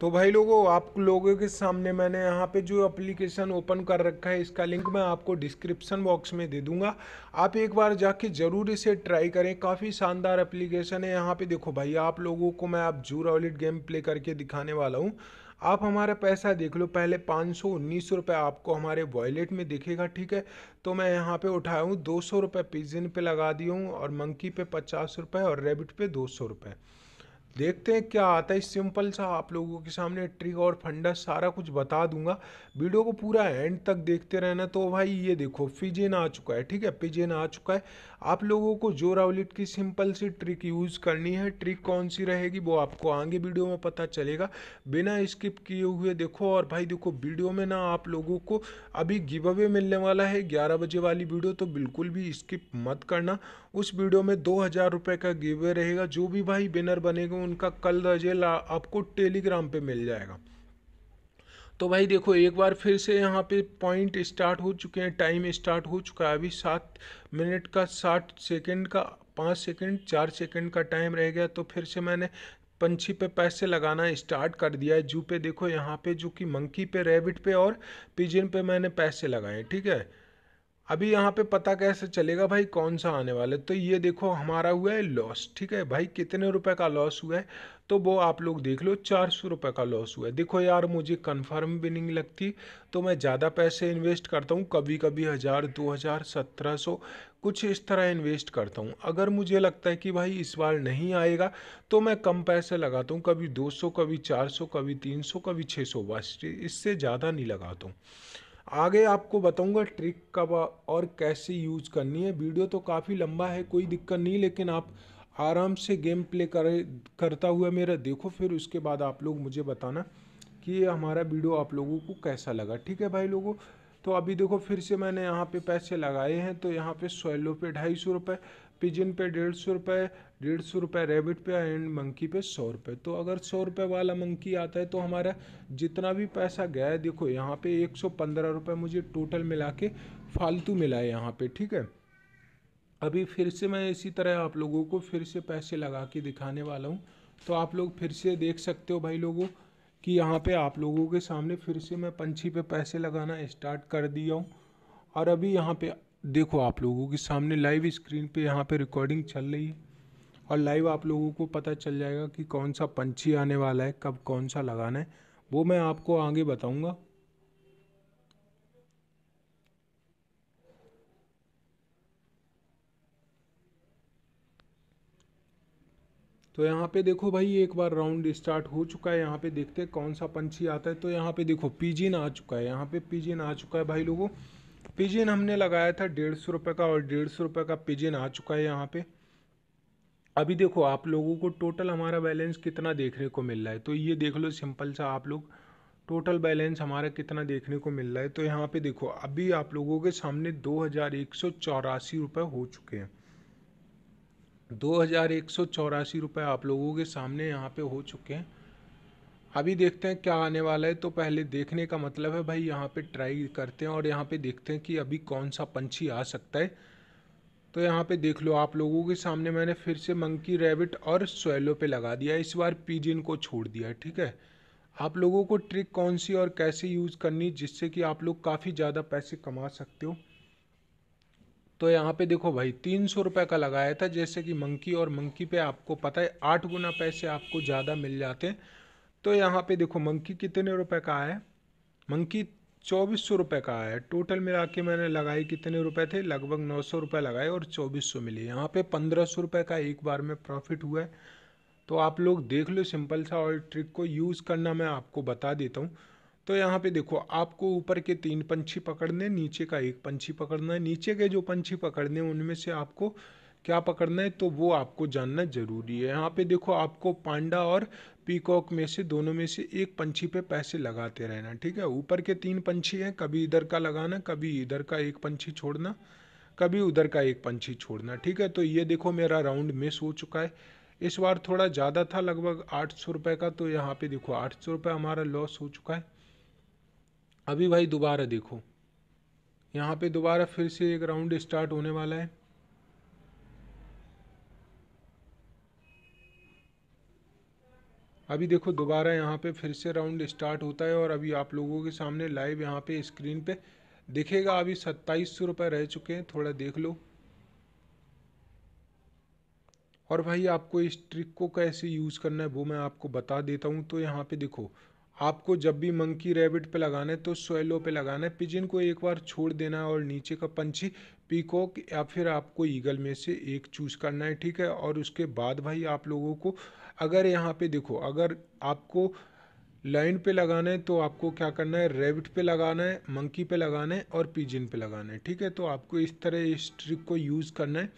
तो भाई लोगों आप लोगों के सामने मैंने यहाँ पे जो एप्लीकेशन ओपन कर रखा है इसका लिंक मैं आपको डिस्क्रिप्शन बॉक्स में दे दूंगा आप एक बार जाके ज़रूर इसे ट्राई करें काफ़ी शानदार एप्लीकेशन है यहाँ पे देखो भाई आप लोगों को मैं आप जू रॉलेट गेम प्ले करके दिखाने वाला हूँ आप हमारा पैसा देख लो पहले पाँच सौ उन्नीस रुपये आपको हमारे वॉलेट में दिखेगा ठीक है तो मैं यहाँ पे उठाया हूँ दो सौ रुपये पिजिन पर लगा दिया हूँ और मंकी पे पचास रुपये और रेबिट पे दो सौ रुपये देखते हैं क्या आता है सिंपल सा आप लोगों के सामने ट्रिक और फंडा सारा कुछ बता दूंगा वीडियो को पूरा एंड तक देखते रहना तो भाई ये देखो फिजेन आ चुका है ठीक है पिजेन आ चुका है आप लोगों को जो राउलेट की सिंपल सी ट्रिक यूज़ करनी है ट्रिक कौन सी रहेगी वो आपको आगे वीडियो में पता चलेगा बिना स्किप किए हुए देखो और भाई देखो वीडियो में ना आप लोगों को अभी गिव अवे मिलने वाला है ग्यारह बजे वाली वीडियो तो बिल्कुल भी स्किप मत करना उस वीडियो में दो हज़ार रुपये का गिव अवे रहेगा जो भी भाई बिनर बनेगा उनका कल रिजल्ट आपको टेलीग्राम पे मिल जाएगा तो भाई देखो एक बार फिर से यहाँ पे पॉइंट स्टार्ट हो चुके हैं टाइम स्टार्ट हो चुका है अभी सात मिनट का साठ सेकंड का पाँच सेकंड चार सेकंड का टाइम रह गया तो फिर से मैंने पंछी पे पैसे लगाना स्टार्ट कर दिया है जू पे देखो यहाँ पे जो कि मंकी पे रैबिट पे और पिजन पे मैंने पैसे लगाए ठीक है अभी यहाँ पे पता कैसे चलेगा भाई कौन सा आने वाला है तो ये देखो हमारा हुआ है लॉस ठीक है भाई कितने रुपए का लॉस हुआ है तो वो आप लोग देख लो चार सौ रुपये का लॉस हुआ है देखो यार मुझे कंफर्म भी नहीं लगती तो मैं ज़्यादा पैसे इन्वेस्ट करता हूँ कभी कभी हज़ार दो हज़ार सत्रह सौ कुछ इस तरह इन्वेस्ट करता हूँ अगर मुझे लगता है कि भाई इस बार नहीं आएगा तो मैं कम पैसे लगाता हूँ कभी दो सौ कभी चार सौ कभी तीन सौ कभी छः सौ बस इससे ज़्यादा नहीं लगाता हूँ आगे आपको बताऊंगा ट्रिक कब और कैसे यूज करनी है वीडियो तो काफ़ी लंबा है कोई दिक्कत नहीं लेकिन आप आराम से गेम प्ले कर करता हुआ मेरा देखो फिर उसके बाद आप लोग मुझे बताना कि हमारा वीडियो आप लोगों को कैसा लगा ठीक है भाई लोगों तो अभी देखो फिर से मैंने यहाँ पे पैसे लगाए हैं तो यहाँ पे सोयलो पे ढाई सौ रुपये पिजिन पे डेढ़ सौ रुपये डेढ़ सौ रुपये रेबिट पे एंड मंकी पे सौ रुपये तो अगर सौ रुपये वाला मंकी आता है तो हमारा जितना भी पैसा गया है देखो यहाँ पे एक सौ पंद्रह रुपये मुझे टोटल मिला के फालतू मिला है यहाँ पे ठीक है अभी फिर से मैं इसी तरह आप लोगों को फिर से पैसे लगा के दिखाने वाला हूँ तो आप लोग फिर से देख सकते हो भाई लोगों कि यहाँ पे आप लोगों के सामने फिर से मैं पंछी पे पैसे लगाना स्टार्ट कर दिया हूँ और अभी यहाँ पे देखो आप लोगों के सामने लाइव स्क्रीन पे यहाँ पे रिकॉर्डिंग चल रही है और लाइव आप लोगों को पता चल जाएगा कि कौन सा पंछी आने वाला है कब कौन सा लगाना है वो मैं आपको आगे बताऊँगा तो यहाँ पे देखो भाई एक बार राउंड स्टार्ट हो चुका है यहाँ पे देखते हैं कौन सा पंछी आता है तो यहाँ पे देखो पिजिन आ चुका है यहाँ पे पिजिन आ चुका है भाई लोगों पिजिन हमने लगाया था डेढ़ सौ रुपये का और डेढ़ सौ रुपये का पिजिन आ चुका है यहाँ पे अभी देखो आप लोगों को टोटल हमारा बैलेंस कितना देखने को मिल रहा है तो ये देख लो सिंपल सा आप लोग टोटल बैलेंस हमारा कितना देखने को मिल रहा है तो यहाँ पे देखो अभी आप लोगों के सामने दो हज़ार एक सौ चौरासी रुपये हो चुके हैं दो हज़ार एक सौ चौरासी रुपये आप लोगों के सामने यहाँ पे हो चुके हैं अभी देखते हैं क्या आने वाला है तो पहले देखने का मतलब है भाई यहाँ पे ट्राई करते हैं और यहाँ पे देखते हैं कि अभी कौन सा पंछी आ सकता है तो यहाँ पे देख लो आप लोगों के सामने मैंने फिर से मंकी रेबिट और स्वेलो पे लगा दिया इस बार पीजिन को छोड़ दिया ठीक है आप लोगों को ट्रिक कौन सी और कैसे यूज़ करनी जिससे कि आप लोग काफ़ी ज़्यादा पैसे कमा सकते हो तो यहाँ पे देखो भाई तीन सौ रुपये का लगाया था जैसे कि मंकी और मंकी पे आपको पता है आठ गुना पैसे आपको ज़्यादा मिल जाते हैं तो यहाँ पे देखो मंकी कितने रुपए का है मंकी चौबीस सौ रुपये का है टोटल मिला के मैंने लगाई कितने रुपए थे लगभग नौ सौ रुपये लगाए और चौबीस सौ मिले यहाँ पे पंद्रह सौ रुपये का एक बार में प्रॉफिट हुआ है तो आप लोग देख लो सिंपल सा और ट्रिक को यूज़ करना मैं आपको बता देता हूँ तो यहाँ पे देखो आपको ऊपर के तीन पंछी पकड़ने नीचे का एक पंछी पकड़ना है नीचे के जो पंछी पकड़ने उनमें से आपको क्या पकड़ना है तो वो आपको जानना जरूरी है यहाँ पे देखो आपको पांडा और पीकॉक में से दोनों में से एक पंछी पे पैसे लगाते रहना ठीक है ऊपर के तीन पंछी हैं कभी इधर का लगाना कभी इधर का एक पंछी छोड़ना कभी उधर का एक पंछी छोड़ना ठीक है तो ये देखो मेरा राउंड मिस हो चुका है इस बार थोड़ा ज़्यादा था लगभग आठ सौ रुपये का तो यहाँ पे देखो आठ सौ रुपये हमारा लॉस हो चुका है अभी भाई दोबारा देखो यहाँ पे दोबारा फिर से एक राउंड स्टार्ट होने वाला है अभी देखो दोबारा यहाँ पे फिर से राउंड स्टार्ट होता है और अभी आप लोगों के सामने लाइव यहाँ पे स्क्रीन पे दिखेगा अभी सत्ताईस सौ रुपये रह चुके हैं थोड़ा देख लो और भाई आपको इस ट्रिक को कैसे यूज़ करना है वो मैं आपको बता देता हूँ तो यहाँ पे देखो आपको जब भी मंकी रैबिट पे लगाना है तो सोयलो पे लगाना है पिजिन को एक बार छोड़ देना है और नीचे का पंछी पीकॉक या फिर आपको ईगल में से एक चूज़ करना है ठीक है और उसके बाद भाई आप लोगों को अगर यहाँ पे देखो अगर आपको लाइन पे लगाना है तो आपको क्या करना है रैबिट पे लगाना है मंकी पे लगाना है और पिजिन पे लगाना है ठीक है तो आपको इस तरह इस ट्रिक को यूज़ करना है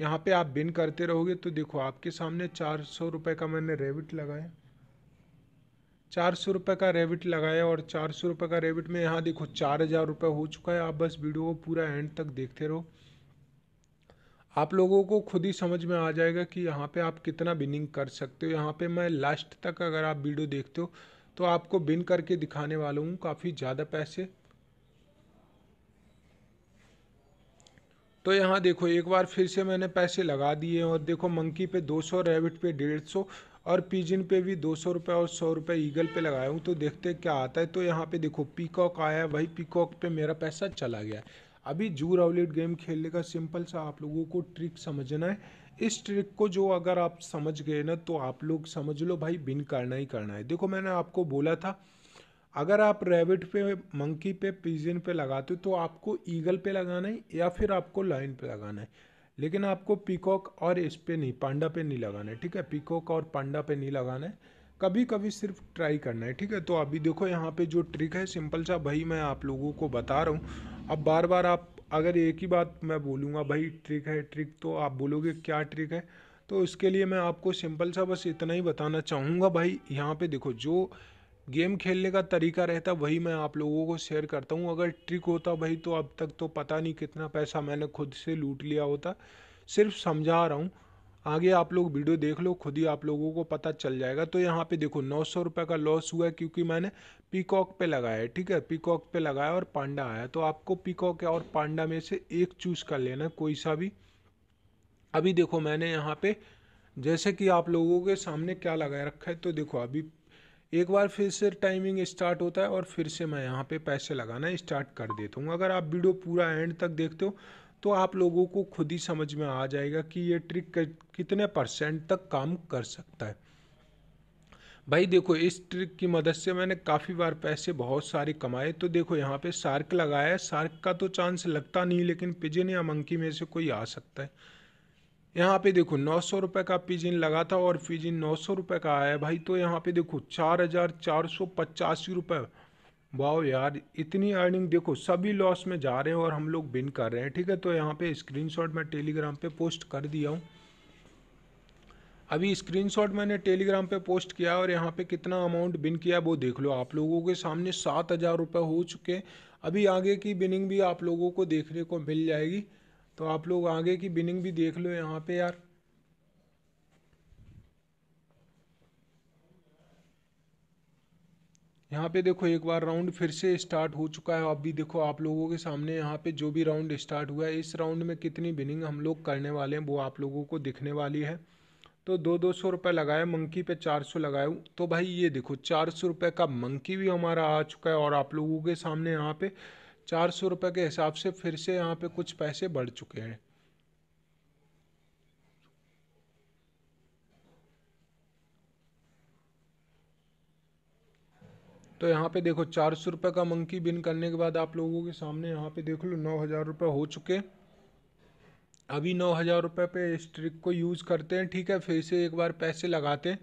यहाँ पे आप बिन करते रहोगे तो देखो आपके सामने चार सौ रुपये का मैंने रेबिट लगाया चार सौ रुपये का रेबिट लगाया और चार सौ रुपये का रेबिट में यहाँ देखो चार हज़ार रुपये हो चुका है आप बस वीडियो को पूरा एंड तक देखते रहो आप लोगों को खुद ही समझ में आ जाएगा कि यहाँ पे आप कितना बिनिंग कर सकते हो यहाँ पे मैं लास्ट तक अगर आप वीडियो देखते हो तो आपको बिन करके दिखाने वाला हूँ काफ़ी ज़्यादा पैसे तो यहाँ देखो एक बार फिर से मैंने पैसे लगा दिए और देखो मंकी पे 200 सौ रेबिट पे डेढ़ सौ और पिजिन पे भी दो सौ रुपये और सौ रुपये ईगल पे लगाया हूँ तो देखते क्या आता है तो यहाँ पे देखो पीकॉक आया है वही पीकॉक पे मेरा पैसा चला गया अभी जू आउटलेट गेम खेलने का सिंपल सा आप लोगों को ट्रिक समझना है इस ट्रिक को जो अगर आप समझ गए ना तो आप लोग समझ लो भाई बिन करना ही करना है देखो मैंने आपको बोला था अगर आप रेबिट पे मंकी पे पिजिन पे लगाते हो तो आपको ईगल पे लगाना है या फिर आपको लाइन पे लगाना है लेकिन आपको पीकॉक और इस पे नहीं पांडा पे नहीं लगाना है ठीक है पीकॉक और पांडा पे नहीं लगाना है कभी कभी सिर्फ ट्राई करना है ठीक है तो अभी देखो यहाँ पे जो ट्रिक है सिंपल सा भाई मैं आप लोगों को बता रहा हूँ अब बार बार आप अगर एक ही बात मैं बोलूँगा भाई ट्रिक है ट्रिक तो आप बोलोगे क्या ट्रिक है तो इसके लिए मैं आपको सिंपल सा बस इतना ही बताना चाहूँगा भाई यहाँ पे देखो जो गेम खेलने का तरीका रहता वही मैं आप लोगों को शेयर करता हूँ अगर ट्रिक होता भाई तो अब तक तो पता नहीं कितना पैसा मैंने खुद से लूट लिया होता सिर्फ समझा रहा हूँ आगे आप लोग वीडियो देख लो खुद ही आप लोगों को पता चल जाएगा तो यहाँ पे देखो नौ सौ रुपये का लॉस हुआ है क्योंकि मैंने पीकॉक पे लगाया है ठीक है पीकॉक पे लगाया और पांडा आया तो आपको पीकॉक और पांडा में से एक चूज़ कर लेना कोई सा भी अभी देखो मैंने यहाँ पे जैसे कि आप लोगों के सामने क्या लगा रखा है तो देखो अभी एक बार फिर से टाइमिंग स्टार्ट होता है और फिर से मैं यहाँ पे पैसे लगाना स्टार्ट कर देता हूँ अगर आप वीडियो पूरा एंड तक देखते हो तो आप लोगों को खुद ही समझ में आ जाएगा कि ये ट्रिक कितने परसेंट तक काम कर सकता है भाई देखो इस ट्रिक की मदद से मैंने काफ़ी बार पैसे बहुत सारे कमाए तो देखो यहाँ पे सार्क लगाया है सार्क का तो चांस लगता नहीं लेकिन पिजन या मंकी में से कोई आ सकता है यहाँ पे देखो नौ सौ रुपये का पिजिन लगा था और पिजिन नौ सौ रुपये का आया भाई तो यहाँ पे देखो चार हज़ार चार सौ पचासी रुपये वाओ यार इतनी अर्निंग देखो सभी लॉस में जा रहे हैं और हम लोग बिन कर रहे हैं ठीक है तो यहाँ पे स्क्रीनशॉट मैं टेलीग्राम पे पोस्ट कर दिया हूँ अभी स्क्रीनशॉट मैंने टेलीग्राम पे पोस्ट किया और यहाँ पे कितना अमाउंट बिन किया वो देख लो आप लोगों के सामने सात हज़ार रुपये हो चुके अभी आगे की बिनिंग भी आप लोगों को देखने को मिल जाएगी तो आप लोग आगे की बिनिंग भी देख लो यहाँ पे यार यहाँ पे देखो एक बार राउंड फिर से स्टार्ट हो चुका है आप भी देखो आप लोगों के सामने यहाँ पे जो भी राउंड स्टार्ट हुआ है इस राउंड में कितनी बिनिंग हम लोग करने वाले हैं वो आप लोगों को दिखने वाली है तो दो दो सौ रुपये लगाए मंकी पे चार सौ लगाए तो भाई ये देखो चार सौ रुपये का मंकी भी हमारा आ चुका है और आप लोगों के सामने यहाँ पे चार सौ रुपये के हिसाब से फिर से यहाँ पे कुछ पैसे बढ़ चुके हैं तो यहाँ पे देखो चार सौ रुपये का मंकी बिन करने के बाद आप लोगों के सामने यहाँ पे देख लो नौ हज़ार रुपये हो चुके अभी नौ हज़ार रुपये पे इस ट्रिक को यूज़ करते हैं ठीक है फिर से एक बार पैसे लगाते हैं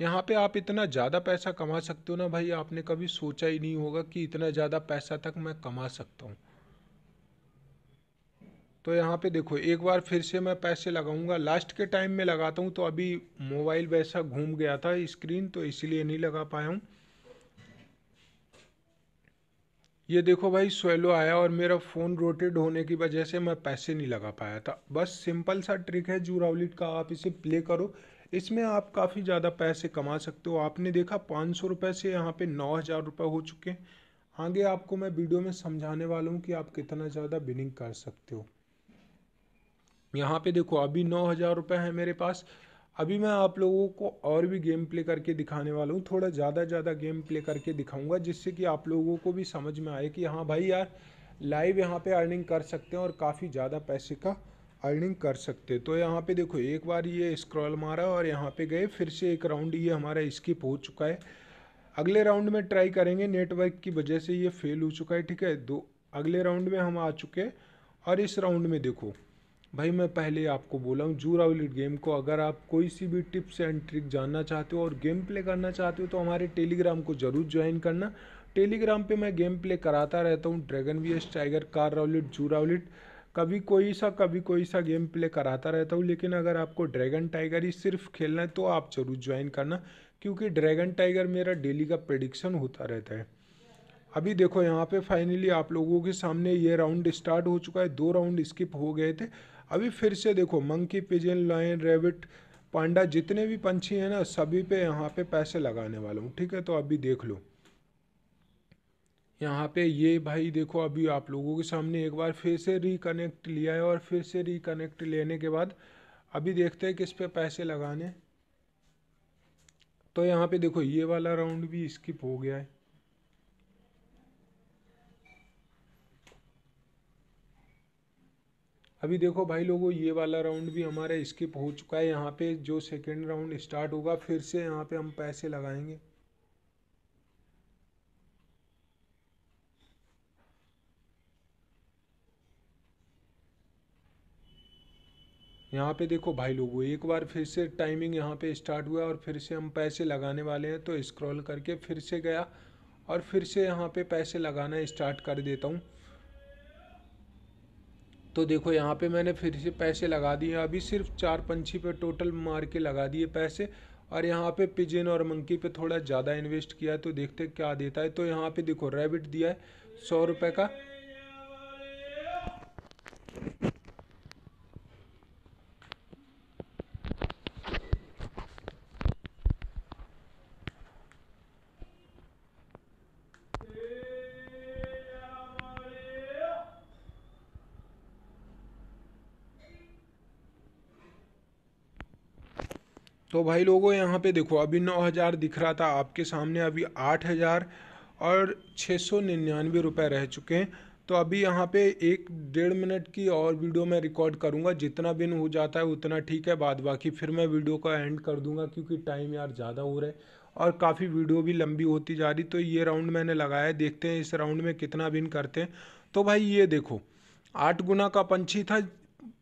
यहाँ पे आप इतना ज़्यादा पैसा कमा सकते हो ना भाई आपने कभी सोचा ही नहीं होगा कि इतना ज़्यादा पैसा तक मैं कमा सकता हूँ तो यहाँ पे देखो एक बार फिर से मैं पैसे लगाऊंगा लास्ट के टाइम में लगाता हूँ तो अभी मोबाइल वैसा घूम गया था स्क्रीन तो इसलिए नहीं लगा पाया हूँ ये देखो भाई स्वेलो आया और मेरा फ़ोन रोटेड होने की वजह से मैं पैसे नहीं लगा पाया था बस सिंपल सा ट्रिक है जू का आप इसे प्ले करो इसमें आप काफ़ी ज़्यादा पैसे कमा सकते हो आपने देखा पाँच सौ रुपये से यहाँ पे नौ हज़ार रुपये हो चुके हैं आगे आपको मैं वीडियो में समझाने वाला हूँ कि आप कितना ज़्यादा बिनिंग कर सकते हो यहाँ पे देखो अभी नौ हज़ार रुपये है मेरे पास अभी मैं आप लोगों को और भी गेम प्ले करके दिखाने वाला हूँ थोड़ा ज़्यादा ज़्यादा गेम प्ले करके दिखाऊंगा जिससे कि आप लोगों को भी समझ में आए कि हाँ भाई यार लाइव यहाँ पे अर्निंग कर सकते हैं और काफ़ी ज़्यादा पैसे का अर्निंग कर सकते तो यहाँ पे देखो एक बार ये स्क्रॉल मारा और यहाँ पे गए फिर से एक राउंड ये हमारा स्किप हो चुका है अगले राउंड में ट्राई करेंगे नेटवर्क की वजह से ये फेल हो चुका है ठीक है दो अगले राउंड में हम आ चुके हैं और इस राउंड में देखो भाई मैं पहले आपको बोला हूँ जू राउलिट गेम को अगर आप कोई सी भी टिप्स एंड ट्रिक जानना चाहते हो और गेम प्ले करना चाहते हो तो हमारे टेलीग्राम को ज़रूर ज्वाइन करना टेलीग्राम पे मैं गेम प्ले कराता रहता हूँ dragon V S tiger car roulette zoo roulette कभी कोई सा कभी कोई सा गेम प्ले कराता रहता हूँ लेकिन अगर आपको ड्रैगन टाइगर ही सिर्फ खेलना है तो आप ज़रूर ज्वाइन करना क्योंकि ड्रैगन टाइगर मेरा डेली का प्रडिक्शन होता रहता है अभी देखो यहाँ पे फाइनली आप लोगों के सामने ये राउंड स्टार्ट हो चुका है दो राउंड स्किप हो गए थे अभी फिर से देखो monkey pigeon lion rabbit panda जितने भी पंछी हैं ना सभी पे यहाँ पे पैसे लगाने वाला हूँ ठीक है तो अभी देख लो यहाँ पे ये भाई देखो अभी आप लोगों के सामने एक बार फिर से रिकनेक्ट लिया है और फिर से रिकनेक्ट लेने के बाद अभी देखते हैं किस पे पैसे लगाने तो यहाँ पे देखो ये वाला राउंड भी स्किप हो गया है अभी देखो भाई लोगों ये वाला राउंड भी हमारा स्किप हो चुका है यहाँ पे जो सेकेंड राउंड स्टार्ट होगा फिर से यहाँ पे हम पैसे लगाएंगे यहाँ पे देखो भाई लोगों एक बार फिर से टाइमिंग यहाँ पे स्टार्ट हुआ और फिर से हम पैसे लगाने वाले हैं तो स्क्रॉल करके फिर से गया और फिर से यहाँ पे पैसे लगाना स्टार्ट कर देता हूँ तो देखो यहाँ पे मैंने फिर से पैसे लगा दिए अभी सिर्फ चार पंछी पे टोटल मार के लगा दिए पैसे और यहाँ पे पिजिन और मंकी पे थोड़ा ज़्यादा इन्वेस्ट किया है तो देखते क्या देता है तो यहाँ पे देखो रेबिट दिया है सौ रुपये का तो भाई लोगों यहाँ पे देखो अभी नौ हज़ार दिख रहा था आपके सामने अभी आठ हज़ार और छः सौ निन्यानवे रुपये रह चुके हैं तो अभी यहाँ पे एक डेढ़ मिनट की और वीडियो मैं रिकॉर्ड करूँगा जितना बिन हो जाता है उतना ठीक है बाद बाकी फिर मैं वीडियो का एंड कर दूँगा क्योंकि टाइम यार ज़्यादा हो रहा है और काफ़ी वीडियो भी लंबी होती जा रही तो ये राउंड मैंने लगाया देखते हैं इस राउंड में कितना बिन करते हैं तो भाई ये देखो आठ गुना का पंछी था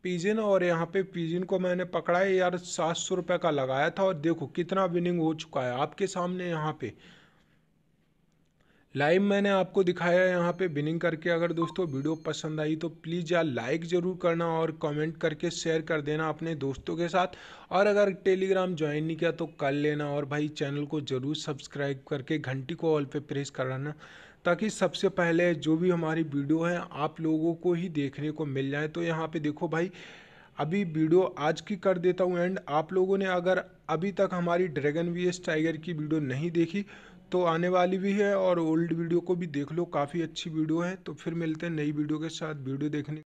पिजिन और यहाँ पे पिजिन को मैंने पकड़ा है यार सात सौ रुपये का लगाया था और देखो कितना विनिंग हो चुका है आपके सामने यहाँ पे लाइव मैंने आपको दिखाया है यहाँ पे विनिंग करके अगर दोस्तों वीडियो पसंद आई तो प्लीज़ यार लाइक ज़रूर करना और कमेंट करके शेयर कर देना अपने दोस्तों के साथ और अगर टेलीग्राम ज्वाइन नहीं किया तो कर लेना और भाई चैनल को ज़रूर सब्सक्राइब करके घंटी को ऑल पे प्रेस कराना ताकि सबसे पहले जो भी हमारी वीडियो है आप लोगों को ही देखने को मिल जाए तो यहाँ पे देखो भाई अभी वीडियो आज की कर देता हूँ एंड आप लोगों ने अगर अभी तक हमारी ड्रैगन वी एस टाइगर की वीडियो नहीं देखी तो आने वाली भी है और ओल्ड वीडियो को भी देख लो काफ़ी अच्छी वीडियो है तो फिर मिलते हैं नई वीडियो के साथ वीडियो देखने